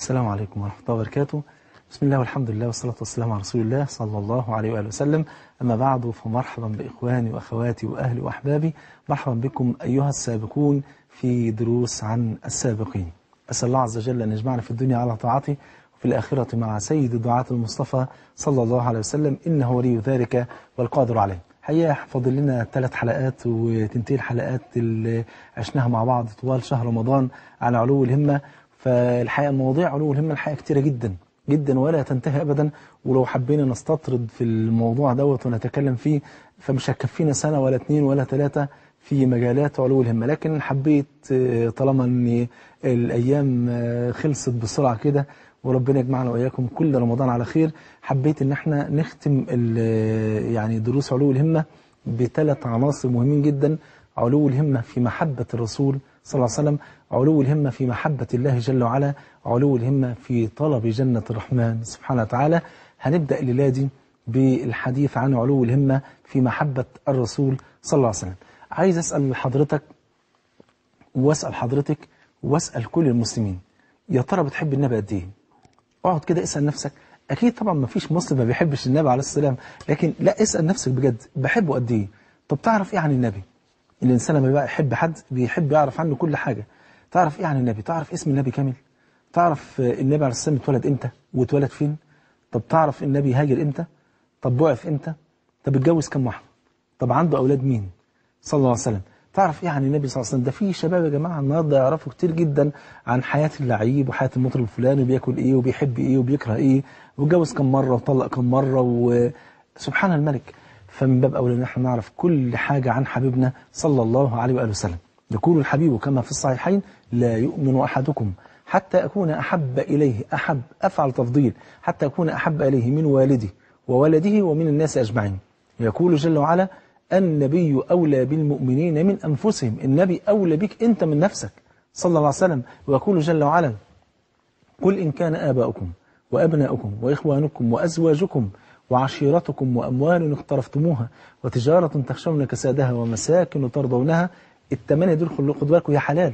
السلام عليكم ورحمة الله وبركاته بسم الله والحمد لله والصلاة والسلام على رسول الله صلى الله عليه وآله وسلم أما بعد فمرحبا بإخواني وأخواتي وأهلي وأحبابي مرحبا بكم أيها السابقون في دروس عن السابقين أسأل الله عز وجل أن يجمعنا في الدنيا على طاعته وفي الآخرة مع سيد الدعاة المصطفى صلى الله عليه وسلم إنه ولي ذلك والقادر عليه حقيقة فاضل لنا ثلاث حلقات وتنتهي الحلقات اللي عشناها مع بعض طوال شهر رمضان على علو الهمة فالحقيقة مواضيع علو الهمة الحقيقة كتيرة جدا جدا ولا تنتهي أبدا ولو حبينا نستطرد في الموضوع دوت ونتكلم فيه فمش هتكفينا سنة ولا اتنين ولا تلاتة في مجالات علو الهمة لكن حبيت آه، طالما ان الأيام آه، خلصت بسرعة كده وربنا يجمعنا وإياكم كل رمضان على خير حبيت ان احنا نختم آه، يعني دروس علو الهمة بثلاث عناصر مهمين جدا علو الهمة في محبة الرسول صلى الله عليه وسلم علو الهمة في محبة الله جل وعلا علو الهمة في طلب جنة الرحمن سبحانه وتعالى هنبدأ الليلة دي بالحديث عن علو الهمة في محبة الرسول صلى الله عليه وسلم عايز أسأل حضرتك وأسأل حضرتك وأسأل كل المسلمين يا ترى بتحب النبي قد إيه اقعد كده اسأل نفسك أكيد طبعا ما فيش مسلم ما بيحبش النبي عليه السلام لكن لا اسأل نفسك بجد بحبه قد إيه طب تعرف إيه عن النبي الإنسان لما بقى يحب حد بيحب يعرف عنه كل حاجة تعرف إيه عن النبي تعرف اسم النبي كامل تعرف النبي عليه الصلاه اتولد إمتى واتولد فين طب تعرف النبي هاجر إمتى طب بعث إمتى طب اتجوز كام واحدة طب عنده أولاد مين صلى الله عليه وسلم تعرف ايه عن النبي صلى الله عليه وسلم ده في شباب يا جماعه النهارده يعرفوا كتير جدا عن حياه اللعيب وحياه المطرب الفلاني وبياكل ايه وبيحب ايه وبيكره ايه واتجوز كم مره وطلق كم مره وسبحان الملك فمن باب أولى أن احنا نعرف كل حاجة عن حبيبنا صلى الله عليه وآله وسلم يقول الحبيب كما في الصحيحين لا يؤمن أحدكم حتى أكون أحب إليه أحب أفعل تفضيل حتى أكون أحب إليه من والده وولده ومن الناس أجمعين يقول جل وعلا النبي أولى بالمؤمنين من أنفسهم النبي أولى بك أنت من نفسك صلى الله عليه وسلم ويقول جل وعلا قل إن كان آباؤكم وأبناؤكم وإخوانكم وأزواجكم وعشيرتكم وأموال اقترفتموها وتجارة تخشون كسادها ومساكن ترضونها الثمانيه دول خلوا خدوا بالكم هي حلال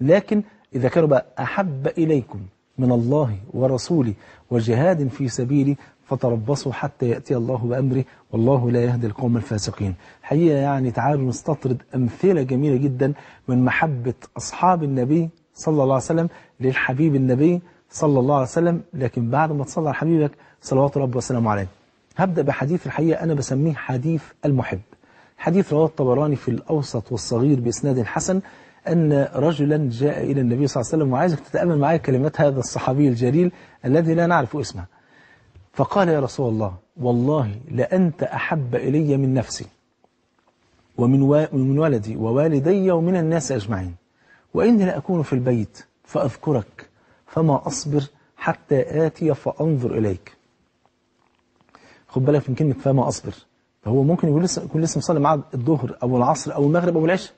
لكن إذا كانوا بقى أحب إليكم من الله ورسوله وجهاد في سبيله فتربصوا حتى يأتي الله بأمره والله لا يهدي القوم الفاسقين حقيقة يعني تعالوا نستطرد أمثلة جميلة جدا من محبة أصحاب النبي صلى الله عليه وسلم للحبيب النبي صلى الله عليه وسلم لكن بعد ما تصلى على حبيبك صلوات رب وسلامه عليه هبدأ بحديث الحقيقة أنا بسميه حديث المحب حديث رواه الطبراني في الأوسط والصغير بإسناد حسن أن رجلا جاء إلى النبي صلى الله عليه وسلم وعايزك تتأمل معايا كلمات هذا الصحابي الجليل الذي لا نعرف اسمه فقال يا رسول الله والله لأنت أحب إلي من نفسي ومن من ولدي ووالدي ومن الناس أجمعين وإني لأكون في البيت فأذكرك فما أصبر حتى آتي فأنظر إليك خد بالك من كلمة فما أصبر فهو ممكن يقول لسه يكون لسه مصلي معاه الظهر أو العصر أو المغرب أو العشاء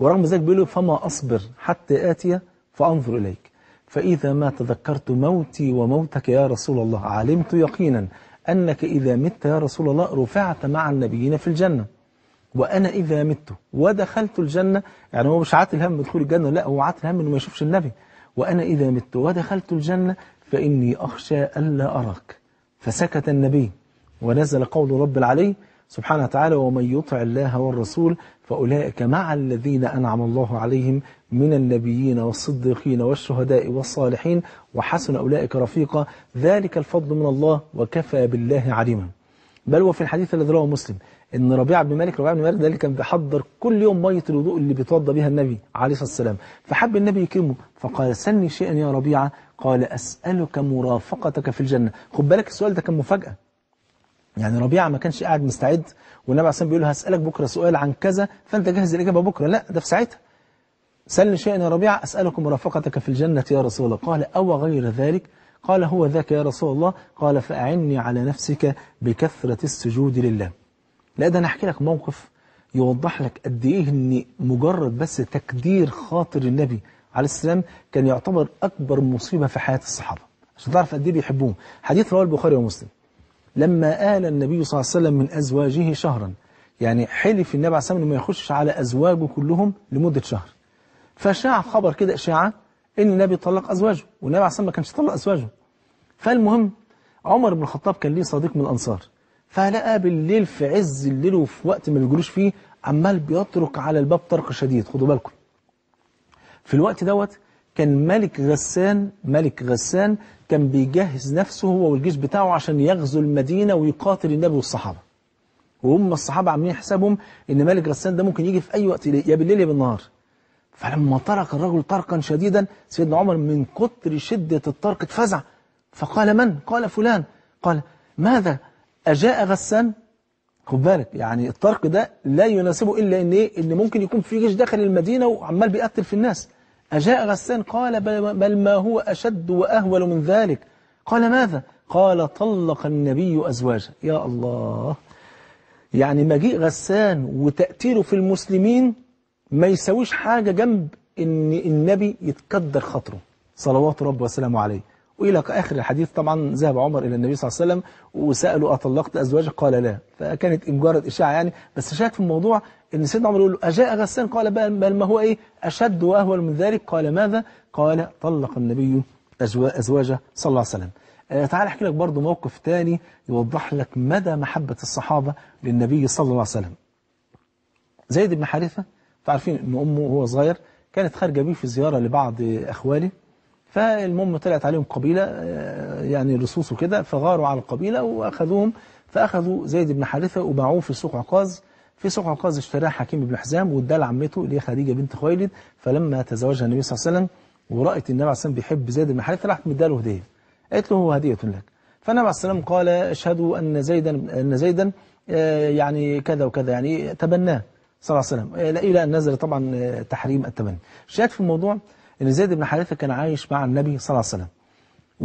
ورغم ذلك بيقول له فما أصبر حتى آتي فأنظر إليك فإذا ما تذكرت موتي وموتك يا رسول الله علمت يقينا أنك إذا مت يا رسول الله رفعت مع النبيين في الجنة وأنا إذا مت ودخلت الجنة يعني هو مش عاتل هم دخول الجنة لا هو عاتل هم إنه ما يشوفش النبي وأنا إذا مت ودخلت الجنة فإني أخشى ألا أراك فسكت النبي ونزل قول رب العلي سبحانه وتعالى ومن يطع الله والرسول فأولئك مع الذين أنعم الله عليهم من النبيين والصديقين والشهداء والصالحين وحسن أولئك رفيقا ذلك الفضل من الله وكفى بالله عليما بل وفي الحديث الذي رواه مسلم ان ربيع بن مالك ربيع بن مالك ده اللي كان بيحضر كل يوم ميه الوضوء اللي بيتوضى بها النبي عليه الصلاه والسلام فحب النبي يكرمه فقال سلني شيئا يا ربيعه قال اسالك مرافقتك في الجنه خد بالك السؤال ده كان مفاجاه يعني ربيعة ما كانش قاعد مستعد والنبي عليه الصلاة بيقول له هسألك بكرة سؤال عن كذا فأنت جهز الإجابة بكرة لا ده في ساعتها سلني شيئا يا ربيعة أسألك مرافقتك في الجنة يا رسول الله قال أو غير ذلك قال هو ذاك يا رسول الله قال فأعني على نفسك بكثرة السجود لله لا ده أنا أحكي لك موقف يوضح لك قد إيه أن مجرد بس تكدير خاطر النبي عليه السلام كان يعتبر أكبر مصيبة في حياة الصحابة عشان تعرف قد إيه بيحبوهم حديث رواه البخاري ومسلم لما آل النبي صلى الله عليه وسلم من أزواجه شهرا يعني حلف النبي عليه الصلاة والسلام ما يخشش على أزواجه كلهم لمدة شهر فشاع خبر كده إشاعة إن النبي طلق أزواجه والنبي عليه الصلاة والسلام ما كانش طلق أزواجه فالمهم عمر بن الخطاب كان ليه صديق من الأنصار فلقى بالليل في عز الليل وفي وقت ما الجلوس فيه عمال بيطرق على الباب طرق شديد خدوا بالكم في الوقت دوت كان ملك غسان ملك غسان كان بيجهز نفسه هو والجيش بتاعه عشان يغزو المدينة ويقاتل النبي والصحابة وهم الصحابة عاملين حسابهم إن ملك غسان ده ممكن يجي في أي وقت يا بالليل يا بالنهار فلما طرق الرجل طرقا شديدا سيدنا عمر من كتر شدة الطرق اتفزع فقال من؟ قال فلان قال ماذا؟ أجاء غسان؟ خد بالك يعني الطرق ده لا يناسبه إلا إن إيه؟ إن ممكن يكون في جيش داخل المدينة وعمال بيقتل في الناس أجاء غسان قال بل ما هو أشد وأهول من ذلك قال ماذا؟ قال طلق النبي أزواجه يا الله يعني مجيء غسان وتأثيره في المسلمين ما يسويش حاجة جنب إن النبي يتقدر خطره صلوات رب وسلامه عليه وإلى آخر الحديث طبعا ذهب عمر إلى النبي صلى الله عليه وسلم وسأله أطلقت أزواجك قال لا فكانت مجرد إشاعة يعني بس شاك في الموضوع ان سيدنا عمر يقول له أجاء غسان قال بل ما هو إيه أشد وأهول من ذلك قال ماذا قال طلق النبي أزواجه صلى الله عليه وسلم آه تعال احكي لك برضه موقف تاني يوضح لك مدى محبة الصحابة للنبي صلى الله عليه وسلم زيد بن حارثة تعرفين ان أمه وهو صغير كانت خارجة بيه في زيارة لبعض أخواله فالمهم طلعت عليهم قبيلة آه، يعني لصوص وكده فغاروا على القبيلة وأخذوهم فأخذوا زيد بن حارثة وباعوه في سوق عكاظ في سوق عكاظ اشتراها حكيم بن حزام وادى لعمته اللي هي خديجه بنت خويلد فلما تزوجها النبي صلى الله عليه وسلم ورأت النبي عليه الصلاه والسلام بيحب زيد بن حارثه راحت مداله هديه قالت له هو هديه لك فالنبي عليه السلام قال اشهدوا ان زيدا ان زيدا آه، يعني كذا وكذا يعني تبناه صلى الله عليه وسلم آه، الى ان نزل طبعا آه، تحريم التبني الشاهد في الموضوع ان زيد بن حارثه كان عايش مع النبي صلى الله عليه وسلم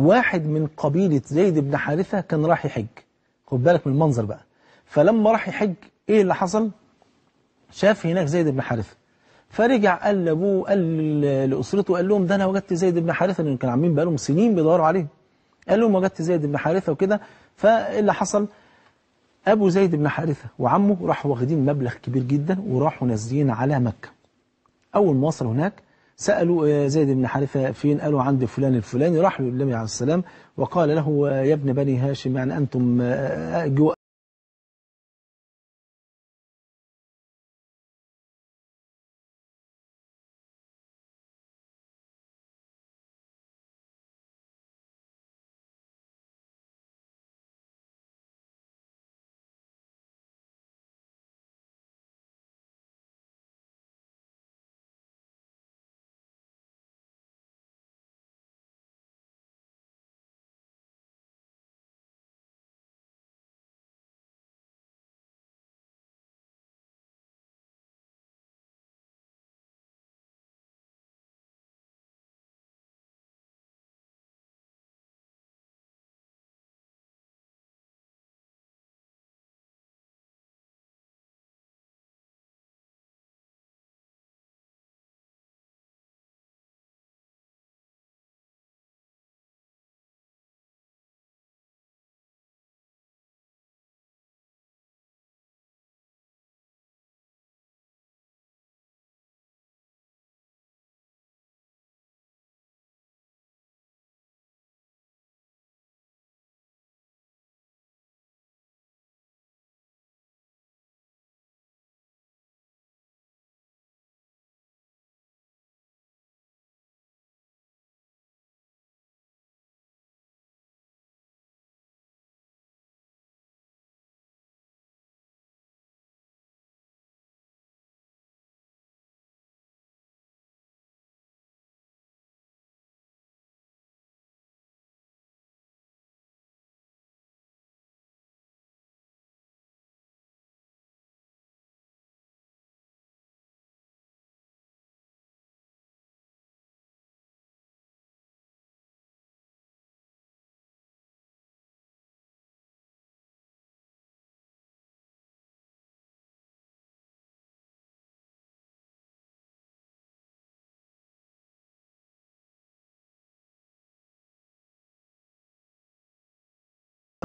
واحد من قبيله زيد بن حارثه كان راح يحج خد بالك من المنظر بقى فلما راح يحج إيه اللي حصل شاف هناك زيد بن حارثة فرجع قال لأبوه قال لأسرته قال لهم ده أنا وجدت زيد بن حارثة لأن كانوا عاملين بقالهم سنين بيدوروا عليه قال لهم وجدت زيد بن حارثة وكده فإيه اللي حصل أبو زيد بن حارثة وعمه راحوا واخدين مبلغ كبير جدا وراحوا نازلين على مكة أول ما وصلوا هناك سألوا آه، زيد بن حارثة فين قالوا عند فلان الفلاني راح للنبي عليه السلام وقال له يا ابن بني هاشم يعني أنتم آه، آه،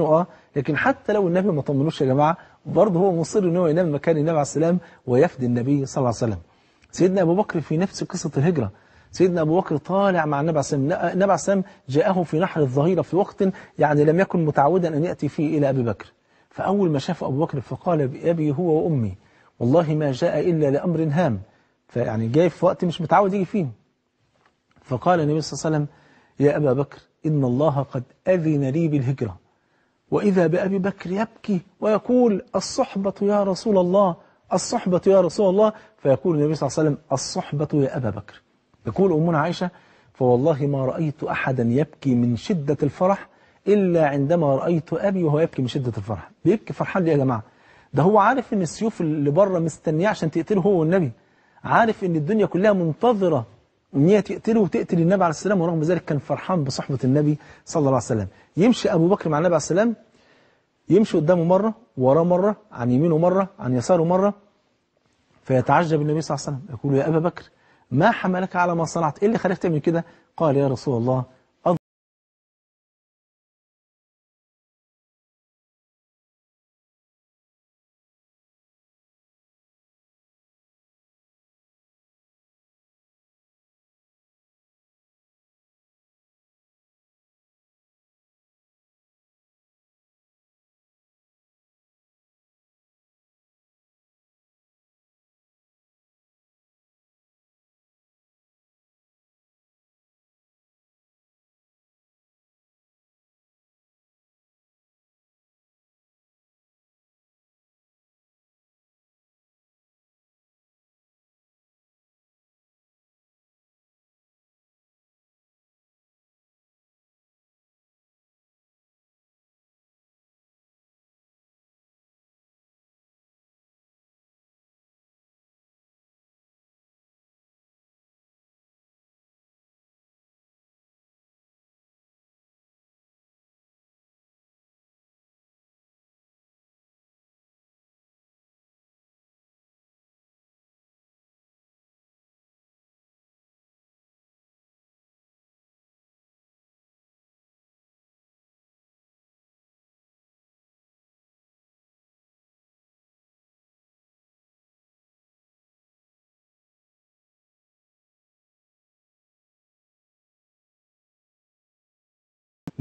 اه لكن حتى لو النبي ما طمنوش يا جماعه برضه هو مصر ان هو ينام مكان النبي عليه السلام ويفدي النبي صلى الله عليه وسلم سيدنا ابو بكر في نفس قصه الهجره سيدنا ابو بكر طالع مع النبي عليه السلام النبي عليه السلام جاءه في نحر الظهيره في وقت يعني لم يكن متعودا ان ياتي فيه الى ابي بكر فاول ما شاف ابو بكر فقال بابي هو وامي والله ما جاء الا لامر هام فيعني جاي في وقت مش متعود يجي فيه فقال النبي صلى الله عليه وسلم يا ابا بكر ان الله قد اذن لي بالهجره وإذا بأبي بكر يبكي ويقول الصحبة يا رسول الله الصحبة يا رسول الله فيقول النبي صلى الله عليه وسلم الصحبة يا أبا بكر تقول أمنا عائشة فوالله ما رأيت أحدا يبكي من شدة الفرح إلا عندما رأيت أبي وهو يبكي من شدة الفرح بيبكي فرحان ليه يا جماعة ده هو عارف إن السيوف اللي بره مستنياه عشان تقتله هو والنبي عارف إن الدنيا كلها منتظرة ان هي تقتله وتقتل النبي عليه السلام ورغم ذلك كان فرحان بصحبة النبي صلى الله عليه وسلم يمشي أبو بكر مع النبي عليه السلام يمشي قدامه مرة وراه مرة عن يمينه مرة عن يساره مرة فيتعجب النبي صلى الله عليه وسلم يقول يا أبا بكر ما حملك على ما صنعت إيه اللي خليك تعمل كده قال يا رسول الله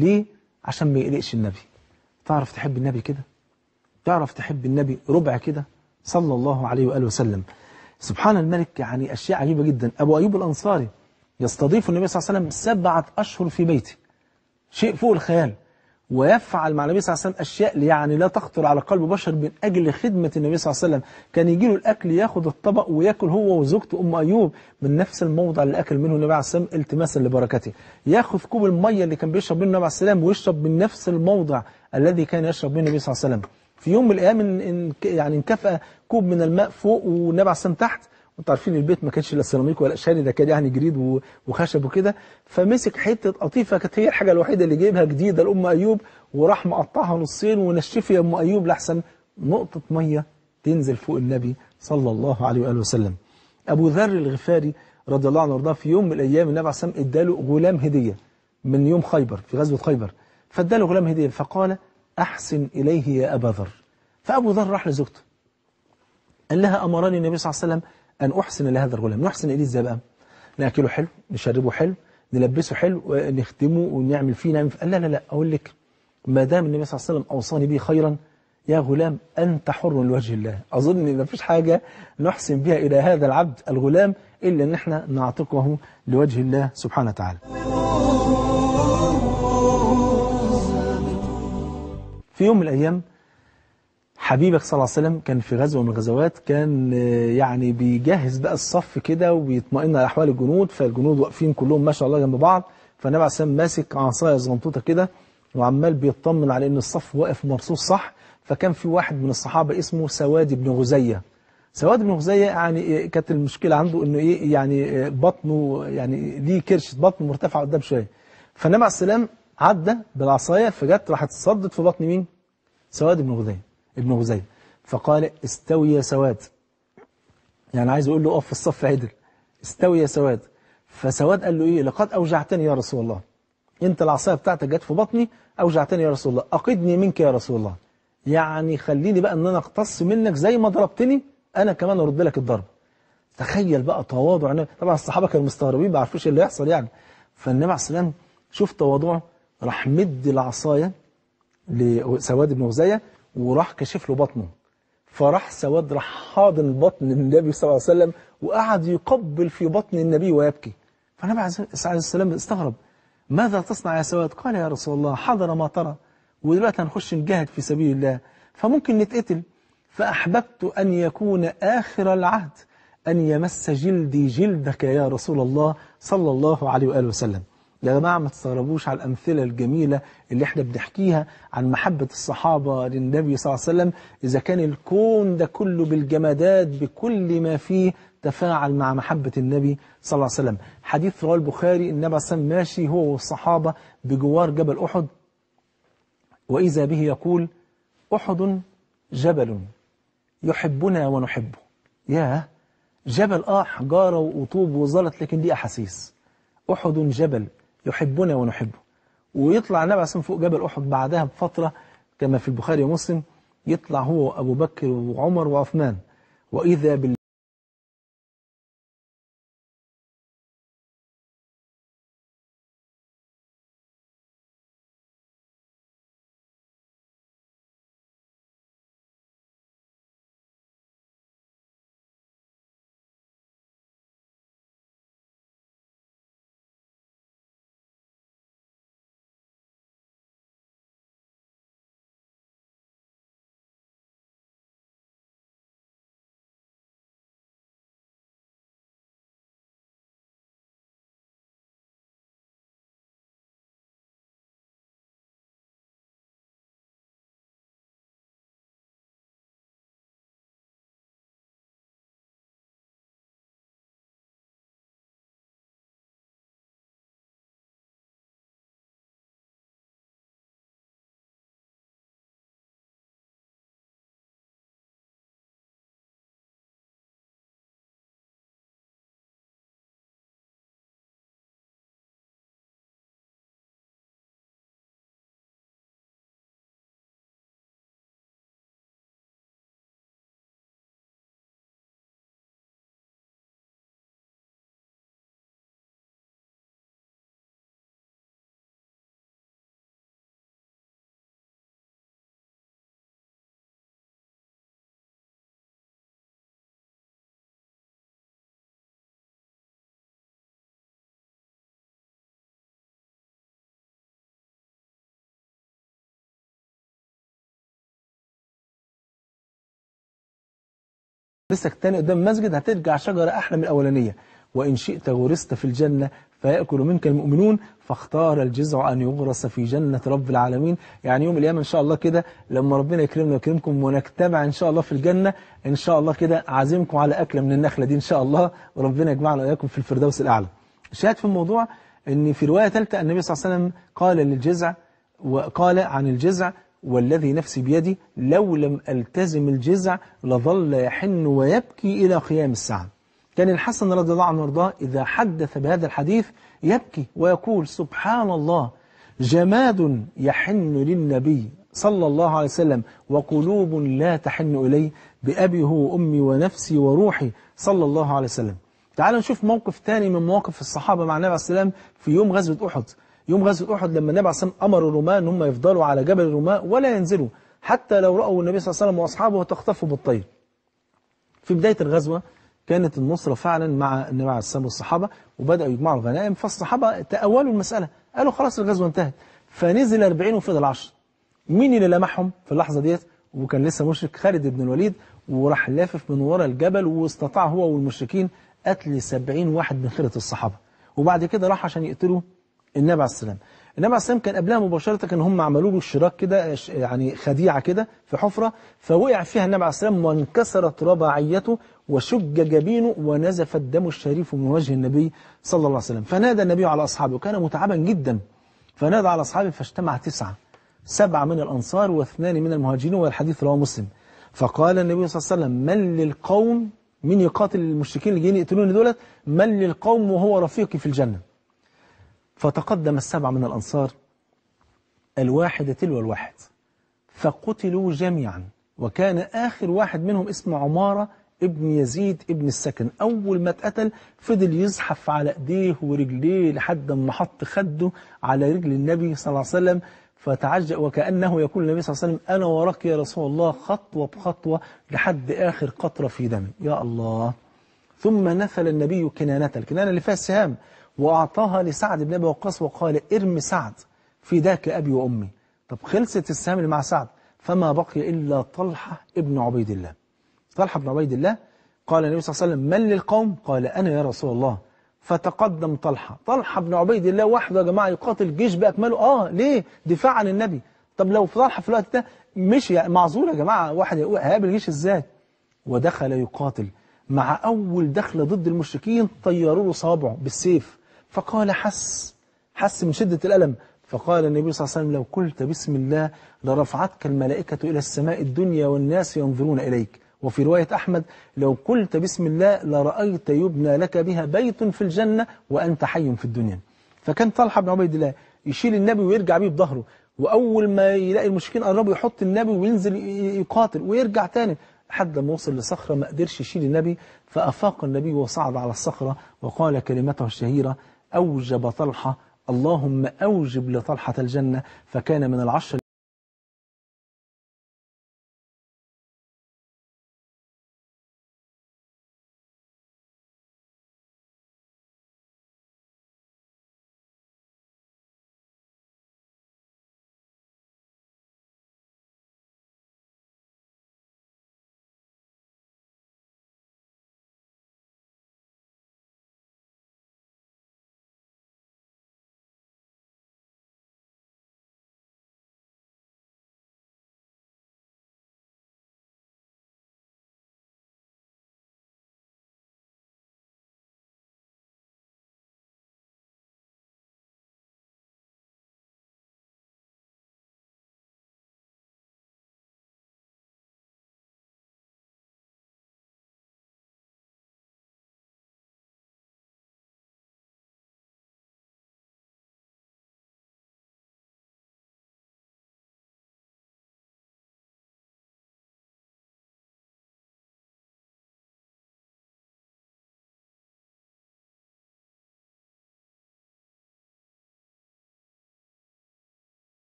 ليه عشان ما يقلقش النبي تعرف تحب النبي كده تعرف تحب النبي ربع كده صلى الله عليه وآله وسلم سبحان الملك يعني أشياء عجيبة جدا أبو أيوب الأنصاري يستضيف النبي صلى الله عليه وسلم سبعة أشهر في بيته شيء فوق الخيال ويفعل مع النبي صلى الله عليه وسلم أشياء يعني لا تخطر على قلب بشر من أجل خدمة النبي صلى الله عليه وسلم كان يجي له الأكل ياخد الطبق ويأكل هو وزوجته أم أيوب من نفس الموضع اللي أكل منه النبي عليه والسلام التماسا لبركته ياخذ كوب المية اللي كان بيشرب منه النبي عليه وسلم ويشرب من نفس الموضع الذي كان يشرب منه النبي صلى الله عليه وسلم في يوم من الأيام يعني انكفأ كوب من الماء فوق والنبي عليه والسلام تحت انتوا عارفين البيت ما كانش لا سيراميك ولا شاني ده كان يعني جريد وخشب وكده فمسك حته قطيفه كانت هي الحاجه الوحيده اللي جايبها جديده لام ايوب وراح مقطعها نصين ونشف يا ام ايوب لاحسن نقطه ميه تنزل فوق النبي صلى الله عليه واله وسلم. ابو ذر الغفاري رضي الله عنه وارضاه في يوم من الايام النبي عليه الصلاه اداله غلام هديه من يوم خيبر في غزوه خيبر فاداله غلام هديه فقال احسن اليه يا ابا ذر. فابو ذر راح لزوجته قال لها امرني النبي صلى الله عليه وسلم أن أحسن لهذا الغلام نحسن إليه إزاي بقى نأكله حلو نشربه حلو نلبسه حلو ونخدمه ونعمل فيه نعمل فيه. لا لا لا أقول لك ما دام النبي صلى الله عليه وسلم أوصاني به خيرا يا غلام أنت حر لوجه الله أظن إن مفيش حاجة نحسن بها إلى هذا العبد الغلام إلا أن احنا نعتقه لوجه الله سبحانه وتعالى في يوم من الأيام حبيبك صلى الله عليه وسلم كان في غزوة من الغزوات كان آه، يعني بيجهز بقى الصف كده ويطمئن على أحوال الجنود فالجنود واقفين كلهم ما شاء الله جنب بعض فالنبي عليه السلام ماسك عصاية زنطوطه كده وعمال بيطمن على إن الصف واقف مرصوص صح فكان في واحد من الصحابة اسمه سواد بن غزية سواد بن غزية يعني آه، كانت المشكلة عنده إنه إيه يعني آه، بطنه يعني ليه كرشة بطنه مرتفعة قدام شوية فالنبي عليه السلام عدى بالعصاية فجت راحت صدت في بطن مين؟ سواد بن غزية ابن غزي فقال استوي يا سواد يعني عايز يقول له اقف في الصف عدل استوي يا سواد فسواد قال له ايه لقد اوجعتني يا رسول الله انت العصايه بتاعتك جت في بطني اوجعتني يا رسول الله اقدني منك يا رسول الله يعني خليني بقى ان انا اقتص منك زي ما ضربتني انا كمان ارد لك الضرب تخيل بقى تواضع طبعا الصحابه كانوا مستغربين ما عرفوش إيه اللي يحصل يعني فالنبي عليه الصلاه والسلام شوف تواضعه راح مد العصايه لسواد بن غزيه وراح كشف له بطنه فراح سواد راح حاضن بطن النبي صلى الله عليه وسلم وقعد يقبل في بطن النبي ويبكي فالنبي عليه الصلاه والسلام استغرب ماذا تصنع يا سواد قال يا رسول الله حضر ما ترى ودلوقتي هنخش نجاهد في سبيل الله فممكن نتقتل فأحببت أن يكون آخر العهد أن يمس جلدي جلدك يا رسول الله صلى الله عليه وآله وسلم يا جماعة ما تستغربوش على الأمثلة الجميلة اللي احنا بنحكيها عن محبة الصحابة للنبي صلى الله عليه وسلم إذا كان الكون ده كله بالجمادات بكل ما فيه تفاعل مع محبة النبي صلى الله عليه وسلم حديث رواه البخاري النبي صلى الله عليه وسلم ماشي هو والصحابة بجوار جبل أحد وإذا به يقول أحد جبل يحبنا ونحبه ياه جبل آه حجارة وطوب وزلط لكن دي أحاسيس أحد جبل يحبنا ونحبه ويطلع النبي عليه الصلاة فوق جبل أحد بعدها بفترة كما في البخاري ومسلم يطلع هو أبو بكر وعمر وعثمان وإذا بال لسك تاني قدام المسجد هترجع شجرة أحلى من الأولانية وإن شئت غرست في الجنة فيأكل منك المؤمنون فاختار الجزع أن يغرس في جنة رب العالمين يعني يوم القيامة إن شاء الله كده لما ربنا يكرمنا ويكرمكم ونجتمع إن شاء الله في الجنة إن شاء الله كده عازمكم على أكلة من النخلة دي إن شاء الله وربنا يجمعنا وإياكم في الفردوس الأعلى شاهد في الموضوع أن في رواية ثالثة النبي صلى الله عليه وسلم قال للجزع وقال عن الجزع والذي نفسي بيدي لو لم ألتزم الجزع لظل يحن ويبكي إلى قيام الساعة كان الحسن رضي الله عنه وارضاه إذا حدث بهذا الحديث يبكي ويقول سبحان الله جماد يحن للنبي صلى الله عليه وسلم وقلوب لا تحن إلي بأبي هو وأمي ونفسي وروحي صلى الله عليه وسلم تعالوا نشوف موقف ثاني من مواقف الصحابة مع النبي عليه السلام في يوم غزوة أحد يوم غزوة أحد لما النبي عليه الصلاة والسلام أمر الرماة أن هم يفضلوا على جبل الرماة ولا ينزلوا حتى لو رأوا النبي صلى الله عليه وسلم وأصحابه تخطفوا بالطير في بداية الغزوة كانت النصرة فعلا مع النبي عليه الصلاة والصحابة وبدأوا يجمعوا الغنائم فالصحابة تأولوا المسألة قالوا خلاص الغزوة انتهت فنزل 40 وفضل 10 مين اللي لمحهم في اللحظة ديت وكان لسه مشرك خالد بن الوليد وراح لافف من ورا الجبل واستطاع هو والمشركين قتل 70 واحد من خيرة الصحابة وبعد كده راح عشان يقتلوا النبي عليه السلام النبي عليه السلام كان قبلها مباشرة كان هم عملوا له شراك كده يعني خديعة كده في حفرة فوقع فيها النبي عليه السلام وانكسرت رباعيته وشج جبينه ونزف الدم الشريف من وجه النبي صلى الله عليه وسلم فنادى النبي على أصحابه وكان متعبا جدا فنادى على أصحابه فاجتمع تسعة سبعة من الأنصار واثنان من المهاجرين والحديث رواه مسلم فقال النبي صلى الله عليه وسلم من للقوم من يقاتل المشركين اللي جايين يقتلوني دولت من للقوم وهو رفيقي في الجنة فتقدم السبعة من الأنصار الواحدة تلو الواحد فقتلوا جميعا وكان آخر واحد منهم اسمه عمارة ابن يزيد ابن السكن أول ما اتقتل فضل يزحف على ايديه ورجليه لحد ما حط خده على رجل النبي صلى الله عليه وسلم فتعجب وكأنه يقول النبي صلى الله عليه وسلم أنا وراك يا رسول الله خطوة بخطوة لحد آخر قطرة في دمي يا الله ثم نثل النبي كنانة الكنانة اللي فيها السهام وأعطاها لسعد بن أبي وقاص وقال ارم سعد في ذاك أبي وأمي طب خلصت السهام اللي مع سعد فما بقي إلا طلحة ابن عبيد الله طلحة بن عبيد الله قال النبي صلى الله عليه وسلم من للقوم قال أنا يا رسول الله فتقدم طلحة طلحة بن عبيد الله وحده يا جماعة يقاتل جيش بأكمله آه ليه دفاع عن النبي طب لو في طلحة في الوقت ده مش يعني معذور يا جماعة واحد هيقابل جيش إزاي ودخل يقاتل مع أول دخلة ضد المشركين طيروا له صابعه بالسيف فقال حس حس من شدة الألم فقال النبي صلى الله عليه وسلم لو قلت بسم الله لرفعتك الملائكة إلى السماء الدنيا والناس ينظرون إليك وفي رواية أحمد لو قلت بسم الله لرأيت يبنى لك بها بيت في الجنة وأنت حي في الدنيا فكان طلحة بن عبيد الله يشيل النبي ويرجع بيه بظهره وأول ما يلاقي المشركين قربوا يحط النبي وينزل يقاتل ويرجع تاني لحد ما وصل لصخرة ما قدرش يشيل النبي فأفاق النبي وصعد على الصخرة وقال كلمته الشهيرة أوجب طلحة اللهم أوجب لطلحة الجنة فكان من العشر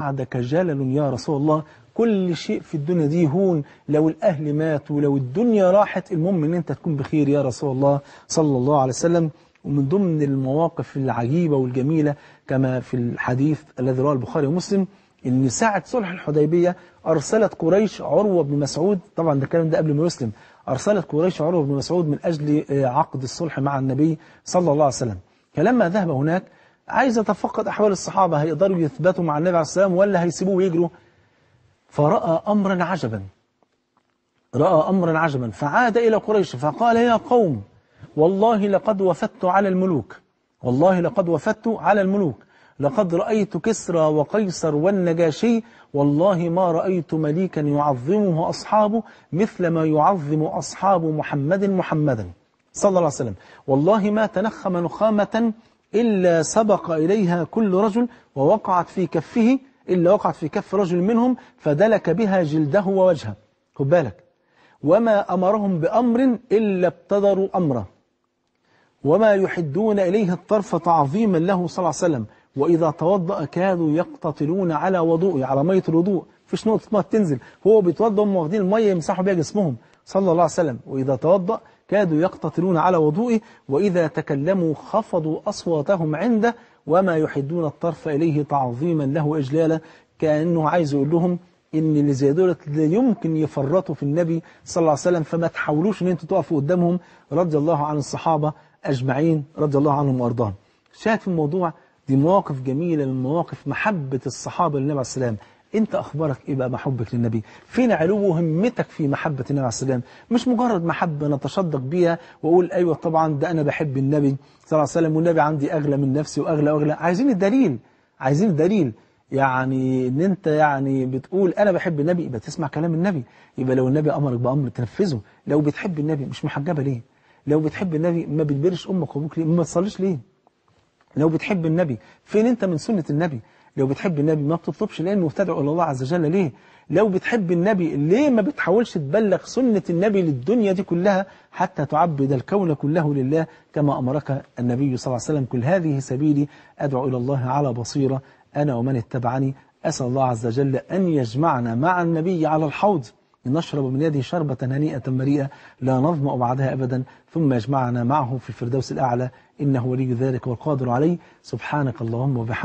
بعدك جلل يا رسول الله كل شيء في الدنيا دي هون لو الأهل ماتوا لو الدنيا راحت المهم أن أنت تكون بخير يا رسول الله صلى الله عليه وسلم ومن ضمن المواقف العجيبة والجميلة كما في الحديث الذي رواه البخاري ومسلم أن ساعة صلح الحديبية أرسلت قريش عروة بن مسعود طبعا ده الكلام ده قبل ما يسلم أرسلت قريش عروة بن مسعود من أجل آه، عقد الصلح مع النبي صلى الله عليه وسلم فلما ذهب هناك عايز أتفقد أحوال الصحابة هيقدروا يثبتوا مع النبي عليه الصلاه والسلام ولا هيسيبوه ويجروا فرأى أمرا عجبا رأى أمرا عجبا فعاد إلى قريش فقال يا قوم والله لقد وفدت على الملوك والله لقد وفدت على الملوك لقد رأيت كسرى وقيصر والنجاشي والله ما رأيت مليكا يعظمه أصحابه مثل ما يعظم أصحاب محمد محمدا صلى الله عليه وسلم والله ما تنخم نخامة إلا سبق إليها كل رجل ووقعت في كفه إلا وقعت في كف رجل منهم فدلك بها جلده ووجهه خد بالك وما أمرهم بأمر إلا ابتدروا أمره وما يحدون إليه الطرف تعظيما له صلى الله عليه وسلم وإذا توضأ كادوا يقتتلون على وضوء على مية الوضوء فيش نقطة ما تنزل هو بيتوضأ هم واخدين المية يمسحوا بها جسمهم صلى الله عليه وسلم وإذا توضأ كادوا يقتتلون على وضوئه وإذا تكلموا خفضوا أصواتهم عنده وما يحدون الطرف إليه تعظيما له إجلالا كأنه عايز يقول لهم إن اللي زي دولة لا يمكن يفرطوا في النبي صلى الله عليه وسلم فما تحاولوش إن أنتوا تقفوا قدامهم رضي الله عن الصحابة أجمعين رضي الله عنهم وأرضاهم شاهد في الموضوع دي مواقف جميلة من مواقف محبة الصحابة للنبي عليه الصلاة والسلام انت اخبارك ايه بقى بحبك للنبي فين علو همتك في محبه النبي عليه والسلام مش مجرد محبه نتشدق بيها واقول ايوه طبعا ده انا بحب النبي صلى الله عليه وسلم والنبي عندي اغلى من نفسي واغلى واغلى عايزين الدليل عايزين الدليل يعني ان انت يعني بتقول انا بحب النبي يبقى تسمع كلام النبي يبقى لو النبي امرك بامر تنفذه لو بتحب النبي مش محجبه ليه لو بتحب النبي ما بتبرش امك وابوك ليه ما تصليش ليه لو بتحب النبي فين انت من سنه النبي لو بتحب النبي ما بتطلبش لأنه تدعو إلى الله عز وجل ليه لو بتحب النبي ليه ما بتحاولش تبلغ سنة النبي للدنيا دي كلها حتى تعبد الكون كله لله كما أمرك النبي صلى الله عليه وسلم كل هذه سبيلي أدعو إلى الله على بصيرة أنا ومن اتبعني أسأل الله عز وجل أن يجمعنا مع النبي على الحوض نشرب من يده شربة هنيئة مريئة لا نظمأ بعدها أبدا ثم يجمعنا معه في الفردوس الأعلى إنه ولي ذلك والقادر عليه سبحانك اللهم وبحمدك